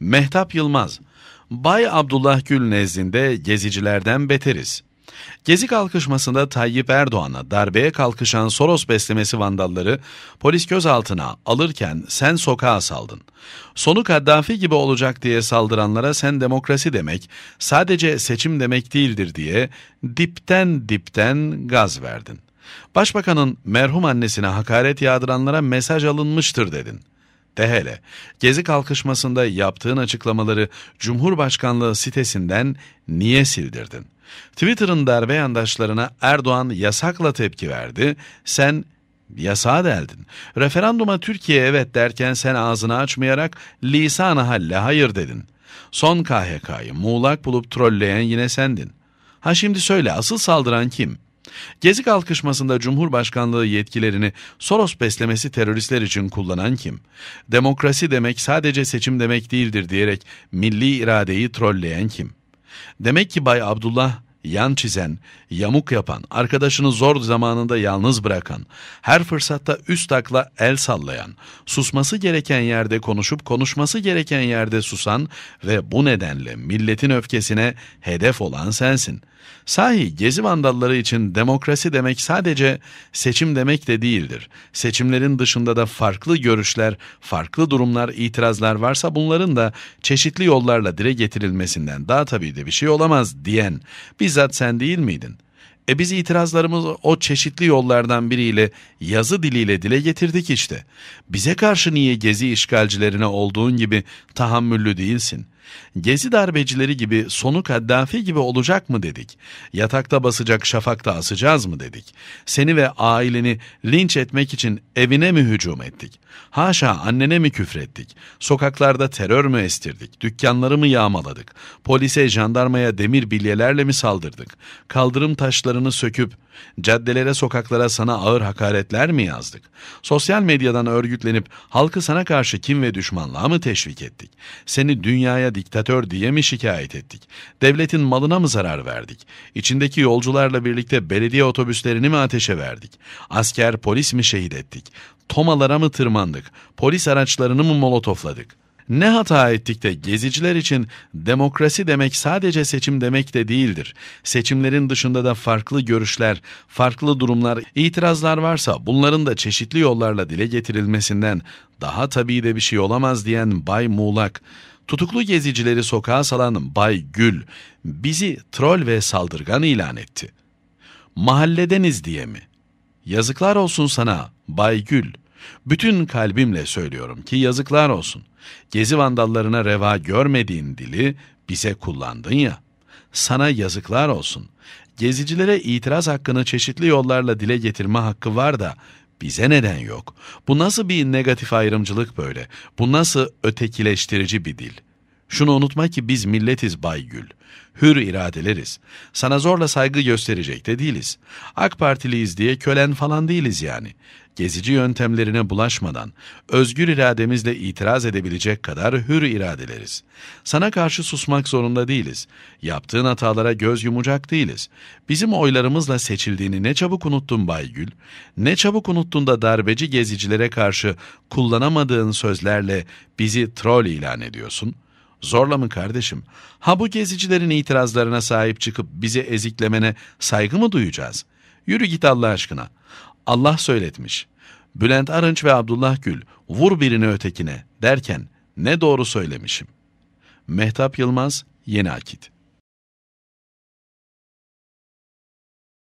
Mehtap Yılmaz, Bay Abdullah Gül nezdinde gezicilerden beteriz. Gezi kalkışmasında Tayyip Erdoğan'a darbeye kalkışan Soros beslemesi vandalları polis gözaltına alırken sen sokağa saldın. Sonu Kaddafi gibi olacak diye saldıranlara sen demokrasi demek, sadece seçim demek değildir diye dipten dipten gaz verdin. Başbakanın merhum annesine hakaret yağdıranlara mesaj alınmıştır dedin. De hele, Gezi kalkışmasında yaptığın açıklamaları Cumhurbaşkanlığı sitesinden niye sildirdin? Twitter'ın darbe yandaşlarına Erdoğan yasakla tepki verdi, sen yasağa deldin. Referanduma Türkiye evet derken sen ağzını açmayarak lisana halle hayır dedin. Son KHK'yı muğlak bulup trolleyen yine sendin. Ha şimdi söyle asıl saldıran kim? Gezi kalkışmasında Cumhurbaşkanlığı yetkilerini Soros beslemesi teröristler için kullanan kim? Demokrasi demek sadece seçim demek değildir diyerek milli iradeyi trolleyen kim? Demek ki Bay Abdullah yan çizen, yamuk yapan, arkadaşını zor zamanında yalnız bırakan, her fırsatta üst takla el sallayan, susması gereken yerde konuşup konuşması gereken yerde susan ve bu nedenle milletin öfkesine hedef olan sensin.'' Sahi gezi vandalları için demokrasi demek sadece seçim demek de değildir. Seçimlerin dışında da farklı görüşler, farklı durumlar, itirazlar varsa bunların da çeşitli yollarla dile getirilmesinden daha tabii de bir şey olamaz diyen bizzat sen değil miydin? E biz itirazlarımızı o çeşitli yollardan biriyle yazı diliyle dile getirdik işte. Bize karşı niye gezi işgalcilerine olduğun gibi tahammüllü değilsin?'' Gezi darbecileri gibi sonu Kaddafi gibi olacak mı dedik. Yatakta basacak şafakta asacağız mı dedik. Seni ve aileni linç etmek için evine mi hücum ettik? Haşa annene mi küfrettik? Sokaklarda terör mü estirdik? Dükkanları mı yağmaladık? Polise, jandarmaya demir bilyelerle mi saldırdık? Kaldırım taşlarını söküp Caddelere sokaklara sana ağır hakaretler mi yazdık? Sosyal medyadan örgütlenip halkı sana karşı kim ve düşmanlığa mı teşvik ettik? Seni dünyaya diktatör diye mi şikayet ettik? Devletin malına mı zarar verdik? İçindeki yolcularla birlikte belediye otobüslerini mi ateşe verdik? Asker polis mi şehit ettik? Tomalara mı tırmandık? Polis araçlarını mı molotofladık?'' Ne hata ettik de geziciler için demokrasi demek sadece seçim demek de değildir. Seçimlerin dışında da farklı görüşler, farklı durumlar, itirazlar varsa bunların da çeşitli yollarla dile getirilmesinden daha tabii de bir şey olamaz diyen Bay Muğlak, tutuklu gezicileri sokağa salan Bay Gül bizi troll ve saldırgan ilan etti. Mahalledeniz diye mi? Yazıklar olsun sana Bay Gül.'' Bütün kalbimle söylüyorum ki yazıklar olsun. Gezi vandallarına reva görmediğin dili bize kullandın ya. Sana yazıklar olsun. Gezicilere itiraz hakkını çeşitli yollarla dile getirme hakkı var da bize neden yok? Bu nasıl bir negatif ayrımcılık böyle? Bu nasıl ötekileştirici bir dil?'' Şunu unutma ki biz milletiz Baygül. Hür iradeleriz. Sana zorla saygı gösterecek de değiliz. AK Partiliyiz diye kölen falan değiliz yani. Gezici yöntemlerine bulaşmadan, özgür irademizle itiraz edebilecek kadar hür iradeleriz. Sana karşı susmak zorunda değiliz. Yaptığın hatalara göz yumacak değiliz. Bizim oylarımızla seçildiğini ne çabuk unuttun Baygül, ne çabuk unuttun da darbeci gezicilere karşı kullanamadığın sözlerle bizi troll ilan ediyorsun.'' Zorla mı kardeşim? Ha bu gezicilerin itirazlarına sahip çıkıp bizi eziklemene saygı mı duyacağız? Yürü git Allah aşkına. Allah söyletmiş. Bülent Arınç ve Abdullah Gül vur birini ötekine derken ne doğru söylemişim. Mehtap Yılmaz Yeni Akit